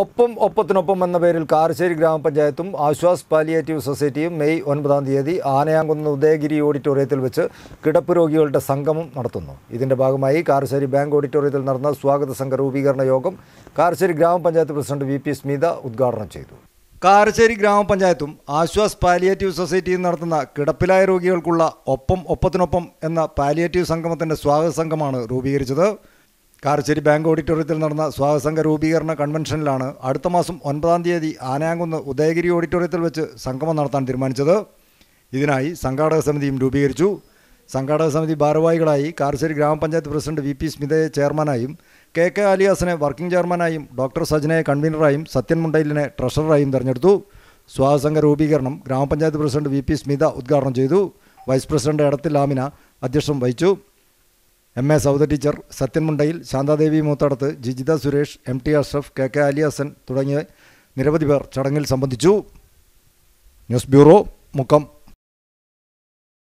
ഒപ്പം ഒപ്പത്തിനൊപ്പം എന്ന പേരിൽ കാരശ്ശേരി ഗ്രാമപഞ്ചായത്തും ആശ്വാസ് പാലിയേറ്റീവ് സൊസൈറ്റിയും മെയ് ഒൻപതാം തീയതി ആനയാങ്കുന്ന് ഉദയഗിരി ഓഡിറ്റോറിയത്തിൽ വെച്ച് കിടപ്പ് രോഗികളുടെ സംഗമം നടത്തുന്നു ഇതിൻ്റെ ഭാഗമായി കാരശ്ശേരി ബാങ്ക് ഓഡിറ്റോറിയത്തിൽ നടന്ന സ്വാഗത സംഘ രൂപീകരണ യോഗം കാരശ്ശേരി ഗ്രാമപഞ്ചായത്ത് പ്രസിഡന്റ് വി പി സ്മിത ഉദ്ഘാടനം ചെയ്തു കാരശ്ശേരി ഗ്രാമപഞ്ചായത്തും ആശ്വാസ് പാലിയേറ്റീവ് സൊസൈറ്റിയും നടത്തുന്ന കിടപ്പിലായ രോഗികൾക്കുള്ള ഒപ്പം ഒപ്പത്തിനൊപ്പം എന്ന പാലിയേറ്റീവ് സംഗമത്തിൻ്റെ സ്വാഗത സംഘമാണ് രൂപീകരിച്ചത് കാർശ്ശേരി ബാങ്ക് ഓഡിറ്റോറിയത്തിൽ നടന്ന സ്വാഗതസംഘ രൂപീകരണ കൺവെൻഷനിലാണ് അടുത്ത മാസം ഒൻപതാം തീയതി ആനയാങ്കുന്ന് ഉദയഗിരി ഓഡിറ്റോറിയത്തിൽ വെച്ച് സംഗമം നടത്താൻ തീരുമാനിച്ചത് ഇതിനായി സംഘാടക സമിതിയും രൂപീകരിച്ചു സംഘാടക സമിതി ഭാരവാഹികളായി കാർശ്ശേരി ഗ്രാമപഞ്ചായത്ത് പ്രസിഡന്റ് വി പി സ്മിതയെ ചെയർമാനായും കെ കെ അലിയാസിനെ വർക്കിംഗ് ചെയർമാനായും ഡോക്ടർ സജ്നയെ കൺവീനറായും സത്യൻ മുണ്ടയിലിനെ ട്രഷററായും തെരഞ്ഞെടുത്തു സ്വാഗതസംഘ രൂപീകരണം ഗ്രാമപഞ്ചായത്ത് പ്രസിഡന്റ് വി പി സ്മിത ഉദ്ഘാടനം ചെയ്തു വൈസ് പ്രസിഡന്റ് എടത്തിൽ ലാമിന അധ്യക്ഷം വഹിച്ചു എം എ സൗദ ടീച്ചർ സത്യൻമുണ്ടയിൽ Santhadevi Moothadath Jijitha Suresh M T Ashraf K K Ali Hasan തുടങ്ങിയ നിരവധി പേർ ചടങ്ങിൽ സംബന്ധിച്ചു ന്യൂസ് ബ്യൂറോ മുക്കം